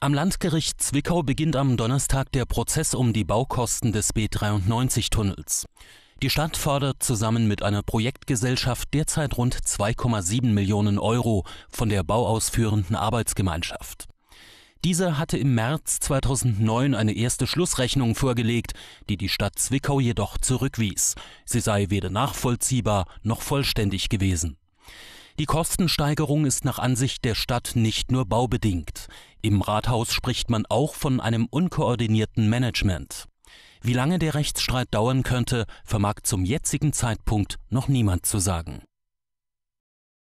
Am Landgericht Zwickau beginnt am Donnerstag der Prozess um die Baukosten des B93-Tunnels. Die Stadt fordert zusammen mit einer Projektgesellschaft derzeit rund 2,7 Millionen Euro von der bauausführenden Arbeitsgemeinschaft. Diese hatte im März 2009 eine erste Schlussrechnung vorgelegt, die die Stadt Zwickau jedoch zurückwies. Sie sei weder nachvollziehbar noch vollständig gewesen. Die Kostensteigerung ist nach Ansicht der Stadt nicht nur baubedingt. Im Rathaus spricht man auch von einem unkoordinierten Management. Wie lange der Rechtsstreit dauern könnte, vermag zum jetzigen Zeitpunkt noch niemand zu sagen.